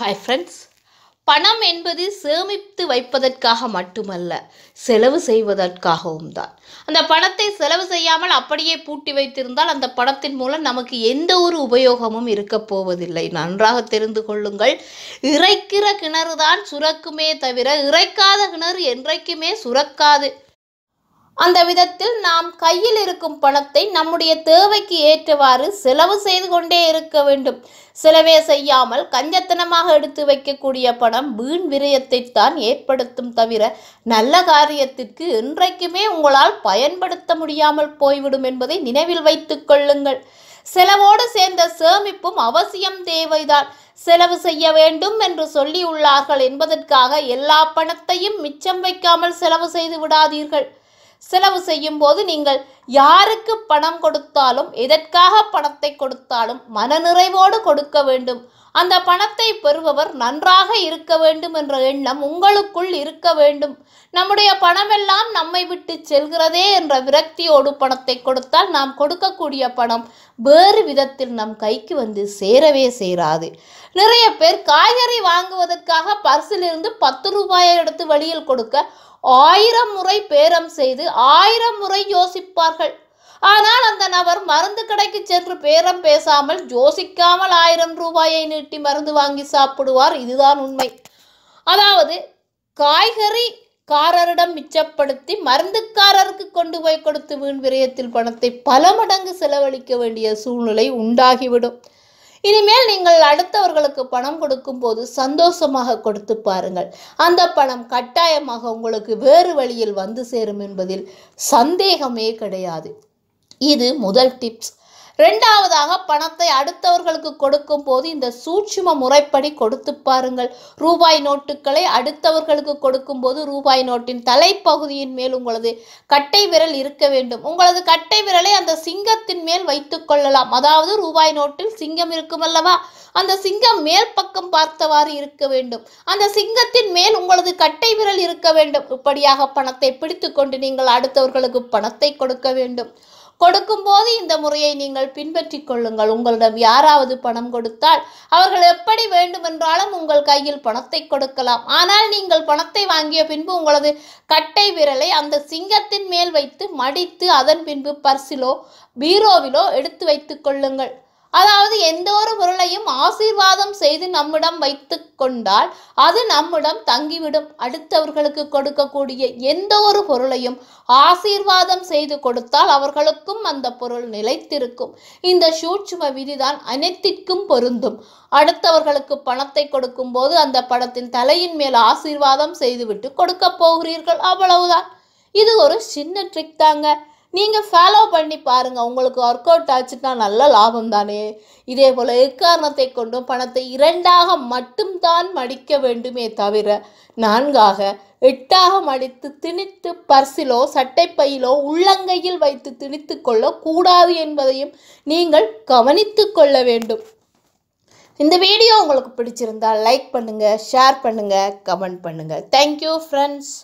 hi friends பணம் என்பது சேமித்து வைப்பதற்காக மட்டுமல்ல செலவு செய்வதற்காகவும் தான் அந்த பணத்தை செலவு செய்யாமல் அப்படியே பூட்டி வைத்திருந்தால் அந்த பணத்தின் மூலம் நமக்கு எந்த ஒரு உபயோகமும் இருக்கப் போவதில்லை நன்றாக தெரிந்து கொள்ளுங்கள் இறைக்கிற கிணறு தான் சுரக்குமே தவிர இறைக்காத கிணறு என்றைக்குமே சுரக்காது அந்த விதத்தில் நாம் கையில் இருக்கும் பணத்தை நம்முடைய தேவைக்கு ஏற்றவாறு செலவு செய்து கொண்டே இருக்க வேண்டும் செலவே செய்யாமல் கஞ்சத்தனமாக எடுத்து வைக்கக்கூடிய பணம் வீண் விரயத்தை தான் ஏற்படுத்தும் தவிர நல்ல காரியத்திற்கு இன்றைக்குமே உங்களால் பயன்படுத்த முடியாமல் போய்விடும் என்பதை நினைவில் வைத்துக் கொள்ளுங்கள் செலவோடு சேர்ந்த சேமிப்பும் அவசியம் தேவைதான் செலவு செய்ய வேண்டும் என்று சொல்லி உள்ளார்கள் என்பதற்காக எல்லா பணத்தையும் மிச்சம் வைக்காமல் செலவு செய்து விடாதீர்கள் செலவு செய்யும் போது நீங்கள் யாருக்கு பணம் கொடுத்தாலும் எதற்காக பணத்தை கொடுத்தாலும் மனநிறைவோடு கொடுக்க வேண்டும் அந்த பணத்தை பெறுபவர் நன்றாக இருக்க வேண்டும் என்ற எண்ணம் உங்களுக்குள் இருக்க வேண்டும் நம்முடைய பணமெல்லாம் நம்மை விட்டு செல்கிறதே என்ற விரக்தியோடு பணத்தை கொடுத்தால் நாம் கொடுக்கக்கூடிய பணம் வேறு விதத்தில் நம் கைக்கு வந்து சேரவே சேராது நிறைய பேர் காய்கறி வாங்குவதற்காக பர்சிலிருந்து பத்து ரூபாயை எடுத்து வழியில் கொடுக்க ஆயிரம் முறை பேரம் செய்து ஆயிரம் முறை யோசிப்பார்கள் ஆனால் அந்த நபர் மருந்து கடைக்கு சென்று பேரம் பேசாமல் யோசிக்காமல் ஆயிரம் ரூபாயை நீட்டி மருந்து வாங்கி சாப்பிடுவார் இதுதான் உண்மை அதாவது காய்கறி காரரிடம் மிச்சப்படுத்தி மருந்துக்காரருக்கு கொண்டு போய் கொடுத்து வீண் விரயத்தில் பணத்தை பல மடங்கு செலவழிக்க வேண்டிய சூழ்நிலை உண்டாகிவிடும் இனிமேல் நீங்கள் அடுத்தவர்களுக்கு பணம் கொடுக்கும் போது சந்தோஷமாக கொடுத்து பாருங்கள் அந்த பணம் கட்டாயமாக உங்களுக்கு வேறு வழியில் வந்து சேரும் என்பதில் சந்தேகமே கிடையாது இது முதல் டிப்ஸ் ரெண்டாவதாக பணத்தை அடுத்தவர்களுக்கு கொடுக்கும் போது இந்த சூட்சும முறைப்படி கொடுத்து பாருங்கள் ரூபாய் நோட்டுகளை அடுத்தவர்களுக்கு கொடுக்கும் போது ரூபாய் நோட்டின் தலைப்பகுதியின் மேல் உங்களது கட்டை விரல் இருக்க வேண்டும் உங்களது கட்டை விரலை அந்த சிங்கத்தின் மேல் வைத்துக் கொள்ளலாம் அதாவது ரூபாய் நோட்டில் சிங்கம் இருக்கும் அல்லவா அந்த சிங்கம் மேல் பக்கம் பார்த்தவாறு இருக்க வேண்டும் அந்த சிங்கத்தின் மேல் உங்களது கட்டை விரல் இருக்க வேண்டும் இப்படியாக பணத்தை பிடித்துக்கொண்டு கொண்டு நீங்கள் அடுத்தவர்களுக்கு பணத்தை கொடுக்க வேண்டும் கொடுக்கும் போது இந்த முறையை நீங்கள் பின்பற்றிக் கொள்ளுங்கள் உங்களிடம் யாராவது பணம் கொடுத்தால் அவர்கள் எப்படி வேண்டுமென்றாலும் உங்கள் கையில் பணத்தை கொடுக்கலாம் ஆனால் நீங்கள் பணத்தை வாங்கிய பின்பு உங்களது கட்டை விரலை அந்த சிங்கத்தின் மேல் வைத்து மடித்து அதன் பின்பு பர்சிலோ பீரோவிலோ எடுத்து வைத்துக் கொள்ளுங்கள் அதாவது எந்த ஒரு பொருளையும் ஆசீர்வாதம் செய்து நம்மிடம் வைத்து கொண்டால் அது நம்மிடம் தங்கிவிடும் அடுத்தவர்களுக்கு கொடுக்கக்கூடிய எந்த ஒரு பொருளையும் ஆசீர்வாதம் செய்து கொடுத்தால் அவர்களுக்கும் அந்த பொருள் நிலைத்திருக்கும் இந்த சூட்சும விதிதான் அனைத்திற்கும் பொருந்தும் அடுத்தவர்களுக்கு பணத்தை கொடுக்கும் போது அந்த பணத்தின் தலையின் மேல் ஆசீர்வாதம் செய்துவிட்டு கொடுக்க போகிறீர்கள் அவ்வளவுதான் இது ஒரு சின்ன ட்ரிக் தாங்க நீங்கள் ஃபாலோ பண்ணி பாருங்கள் உங்களுக்கு ஒர்க் அவுட் ஆச்சுன்னா நல்ல லாபம் தானே இதே போல் எக்காரணத்தை கொண்டும் பணத்தை இரண்டாக மட்டும்தான் மடிக்க வேண்டுமே தவிர நான்காக எட்டாக மடித்து திணித்து பர்சிலோ சட்டைப்பையிலோ உள்ளங்கையில் வைத்து திணித்து கொள்ள கூடாது என்பதையும் நீங்கள் கவனித்து கொள்ள வேண்டும் இந்த வீடியோ உங்களுக்கு பிடிச்சிருந்தால் லைக் பண்ணுங்கள் ஷேர் பண்ணுங்கள் கமெண்ட் பண்ணுங்கள் தேங்க்யூ ஃப்ரெண்ட்ஸ்